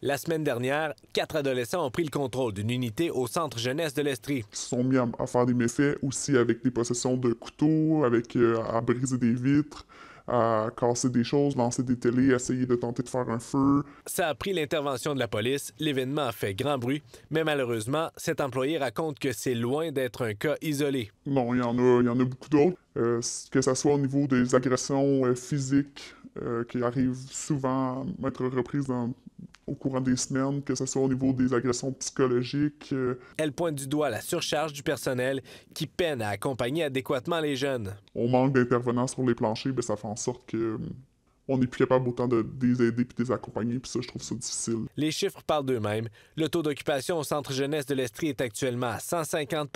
La semaine dernière, quatre adolescents ont pris le contrôle d'une unité au centre jeunesse de l'Estrie. Ils se sont mis à, faire des méfaits aussi avec des possessions de couteaux, avec euh, à briser des vitres à casser des choses, lancer des télés, essayer de tenter de faire un feu. Ça a pris l'intervention de la police, l'événement a fait grand bruit, mais malheureusement, cet employé raconte que c'est loin d'être un cas isolé. Non, il y en a, il y en a beaucoup d'autres, euh, que ce soit au niveau des agressions euh, physiques qui arrivent souvent à être reprises dans au courant des semaines, que ce soit au niveau des agressions psychologiques. Euh, Elle pointe du doigt la surcharge du personnel qui peine à accompagner adéquatement les jeunes. On manque d'intervenants sur les planchers, mais ben, ça fait en sorte que euh, on n'est plus capable autant de, les aider puis de les accompagner, puis ça, je trouve ça difficile. Les chiffres parlent d'eux-mêmes. Le taux d'occupation au centre jeunesse de l'Estrie est actuellement à 150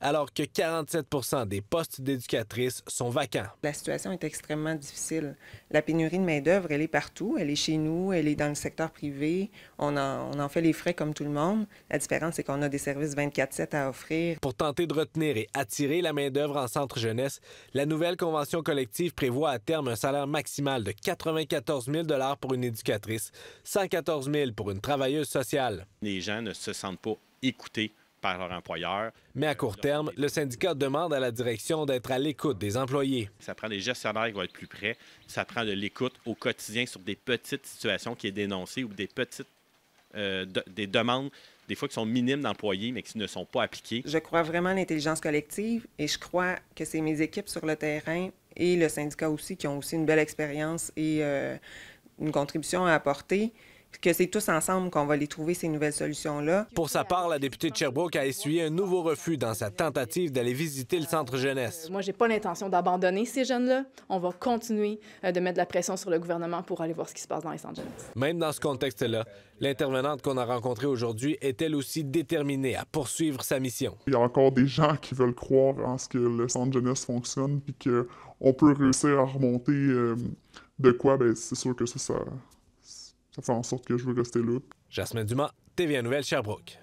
alors que 47 des postes d'éducatrices sont vacants. La situation est extrêmement difficile. La pénurie de main-d'œuvre, elle est partout. Elle est chez nous, elle est dans le secteur privé. On en, on en fait les frais comme tout le monde. La différence, c'est qu'on a des services 24-7 à offrir. Pour tenter de retenir et attirer la main-d'œuvre en centre jeunesse, la nouvelle convention collective prévoit à terme un salaire maximal de 94 000 pour une éducatrice, 114 000 pour une travailleuse sociale. Les gens ne se sentent pas écoutés par leur employeur. Mais à court terme, le syndicat demande à la direction d'être à l'écoute des employés. Ça prend des gestionnaires qui vont être plus près, ça prend de l'écoute au quotidien sur des petites situations qui sont dénoncées ou des petites euh, des demandes des fois qui sont minimes d'employés, mais qui ne sont pas appliquées. Je crois vraiment à l'intelligence collective et je crois que c'est mes équipes sur le terrain et le syndicat aussi, qui ont aussi une belle expérience et euh, une contribution à apporter que c'est tous ensemble qu'on va les trouver, ces nouvelles solutions-là. Pour sa part, la députée de Sherbrooke a essuyé un nouveau refus dans sa tentative d'aller visiter le centre jeunesse. Moi, j'ai pas l'intention d'abandonner ces jeunes-là. On va continuer euh, de mettre de la pression sur le gouvernement pour aller voir ce qui se passe dans les centres jeunesse. Même dans ce contexte-là, l'intervenante qu'on a rencontrée aujourd'hui est elle aussi déterminée à poursuivre sa mission. Il y a encore des gens qui veulent croire en ce que le centre jeunesse fonctionne puis qu'on peut réussir à remonter euh, de quoi, ben c'est sûr que ça, ça, ça fait en sorte que je veux rester là. Jasmine Dumas, TVA Nouvelle, Sherbrooke.